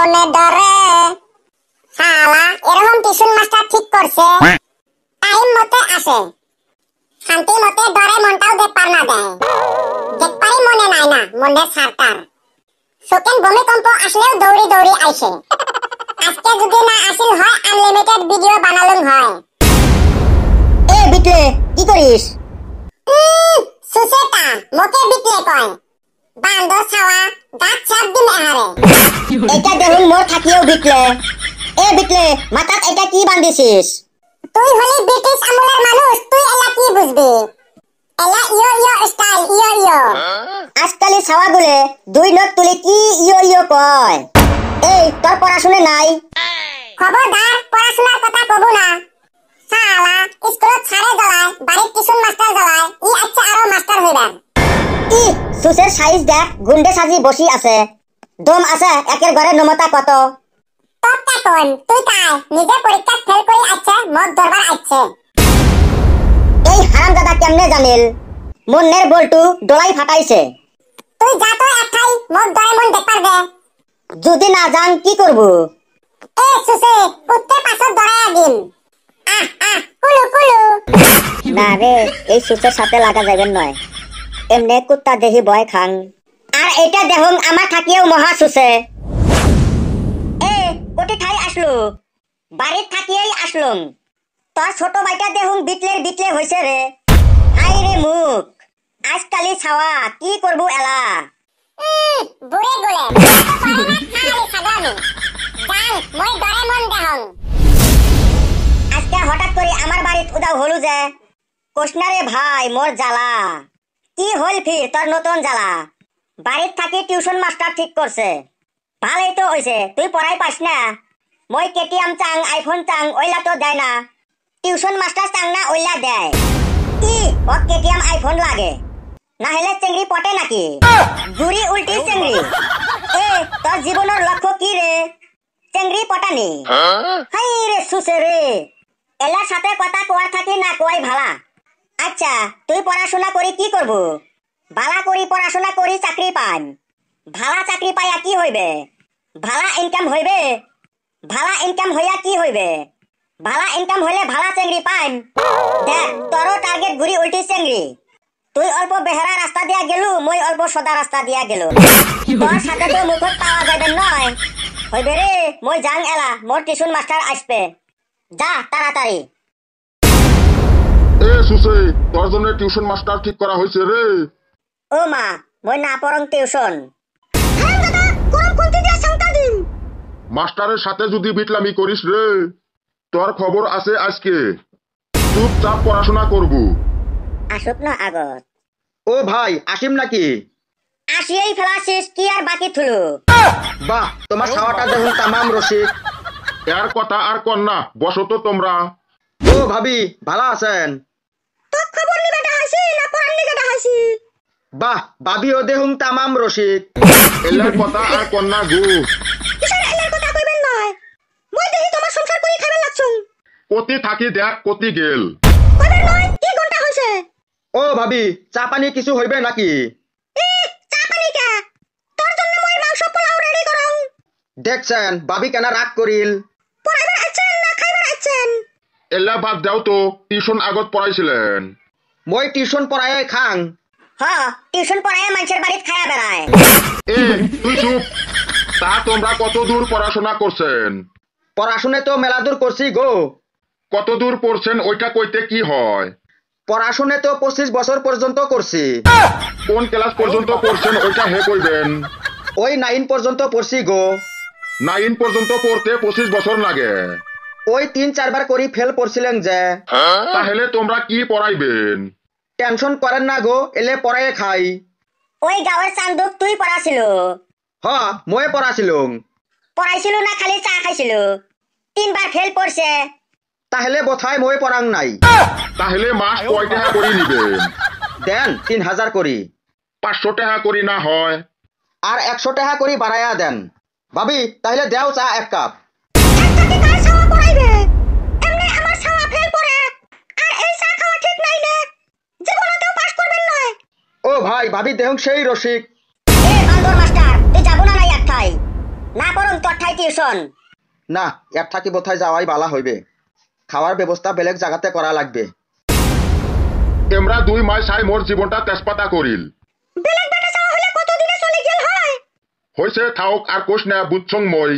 মনে ডরে শালা এরকম টিউশন মাস্টার ঠিক করছে টাইম মতে আসে শান্তি মতে ডরে মনটাও দেখ পার না দেয় দেখ পারি মনে নাই না মনে সারতার শোকেন ভূমিকম্প আসলেও দৌড়ি দৌড়ি আইছে আজকে যদি না আসিল হয় আনলিমিটেড ভিডিও বানালুম হয় এ বিটলে কি করিস সুসেতা মোকে বিটলে কয় বান্দর ছাওয়া দাঁত চাপ দিম এটা দেখুন মোর থাকিও বিকলে এ বিকলে মাথাত এটা কি বান্ধিছিস তুই হলি ব্রিটিশ আমলের মানুষ তুই এলা কি বুঝবি এলা ইয়ো ইয়ো স্টাইল ইয়ো ইয়ো আজকাল সাওয়া গুলে দুই নট তুলে কি ইয়ো ইয়ো কয় এই তোর পড়াশুনে নাই খবরদার পড়াশোনার কথা কব না শালা স্কুলত ছাড়ে জ্বলায় বাড়ির টিউশন মাস্টার জ্বলায় ই আচ্ছা আরো মাস্টার হইবার ই সুসের সাইজ দেখ গুন্ডে সাজি বসি আছে দম আছে একের ঘরে নমতা কত তোরটা কোন তুই এই কেমনে জানিল মনের বলটু ডলাই ফাটাইছে যা মন যদি না জান কি করব আহ আহ না রে এই সুচের সাথে লাগা যাবেন নয় এমনে কুত্তা দেহি বয় খাং আর এটা দেখুন আমার থাকিও মহা সুসে এ কোটি ঠাই আসলো বাড়ির থাকিয়েই আসলুম তোর ছোট ভাইটা দেখুন বিটলের বিটলে হয়েছে রে হাই রে মুখ আজকালি ছাওয়া কি করবো এলা বুড়ে গুলে মই আজকে হঠাৎ করে আমার বাড়িত উদাও হলু যে কোষ্ণারে ভাই মোর জ্বালা কি হল ফির তোর নতুন জ্বালা বাড়ির থাকি টিউশন মাস্টার ঠিক করছে ভালোই তো হইছে তুই পড়াই পাস না মই কেটিএম চাং আইফোন চাং ওইলা তো দেয় না টিউশন মাস্টার চাং না ওইলা দেয় কি ও কেটিএম আইফোন লাগে না হলে চিংড়ি পটে নাকি গুড়ি উল্টি চিংড়ি এ তোর জীবনের লক্ষ্য কি রে চিংড়ি পটানি হাই রে সুসে রে এলার সাথে কথা কোয়ার থাকি না কোয়াই ভালা আচ্ছা তুই পড়াশোনা করি কি করবো ভালা করি পড়াশোনা করি চাকরি পান ভালা চাকরি পাইয়া কি হইবে ভালা ইনকাম হইবে ভালা ইনকাম হইয়া কি হইবে ভালা ইনকাম হইলে ভালা চেংড়ি পান দেখ তোরও টার্গেট ঘুরি উল্টি চেংড়ি তুই অল্প বেহারা রাস্তা দিয়া গেলু মই অল্প সদা রাস্তা দিয়া গেলু তোর সাথে তো মুখত পাওয়া যাবে নয় হইবে রে মই যাং এলা মোর টিউশন মাস্টার আসবে যা তাড়াতাড়ি এ সুসে তোর জন্য টিউশন মাস্টার ঠিক করা হয়েছে রে ও মা মই না পড়ং টিউশন মাস্টারের সাথে যদি বিটলামি করিস রে তোর খবর আছে আজকে চুপচাপ পড়াশোনা করব আসব না আগত ও ভাই আসিম নাকি আসি এই ফেলা শেষ কি আর বাকি থুলো বাহ তোমার খাওয়াটা দেখুন তামাম রশিদ এর কথা আর কর না বসো তো তোমরা ও ভাবি ভালো আছেন তো খবর নিবেটা হাসি না পড়ান নিবেটা হাসি বাহ বাবি ও দেহুম তামাম রসিক এলার কথা আর কন্যা গু কিসের এলার কথা কইবেন নয় মই দেহি তোমার সংসার করি লাগছুং থাকি দেখ কতি গেল কইবেন নয় কি ঘন্টা হইছে ও ভাবি চা পানি কিছু হইবে নাকি দেখছেন বাবি কেন রাগ করিল এলা দাও তো টিউশন আগত পড়াইছিলেন মই টিউশন পড়ায় খাং হ্যাঁ টিউশন পড়ায় মানুষের বাড়িতে খায়া বেড়ায় এই তুই চুপ তা তোমরা কত দূর পড়াশোনা করছেন পড়াশোনা তো মেলা দূর করছি গো কত দূর পড়ছেন ওইটা কইতে কি হয় পড়াশোনা তো পঁচিশ বছর পর্যন্ত করছি কোন ক্লাস পর্যন্ত পড়ছেন ওইটা হে কইবেন ওই নাইন পর্যন্ত পড়ছি গো নাইন পর্যন্ত পড়তে পঁচিশ বছর লাগে ওই তিন চারবার করি ফেল পড়ছিলেন যে তাহলে তোমরা কি পড়াইবেন টেনশন করেন না গো এলে পড়াইয়ে খাই ওই গাওয়ার চান্দুক তুই পড়াছিল হ হ্যাঁ, ময়ে পড়াছিল পড়াইছিল না খালি চা খাইছিল তিনবার ফেল পড়ছে তাহলে বোথায় মই পড়াং নাই তাহলে মাস কয় টাকা করে নিবে দেন তিন হাজার করি পাঁচশো টাকা করি না হয় আর একশো টাকা করি বাড়াইয়া দেন ভাবি তাহলে দেও চা এক কাপ ভাবি দেহং সেই রসিক এ বান্দর মাস্টার না ঠাই না করুন ঠাই টিউশন না এক থাকি বোথায় যাওয়াই বালা হইবে খাওয়ার ব্যবস্থা বেলেগ জায়গাতে করা লাগবে এমরা দুই মাস আই মোর জীবনটা তেজপাতা করিল বেলেগ বেটা যাওয়া হলে কতদিনে চলে গেল হয় হইছে থাওক আর না বুঝছং মই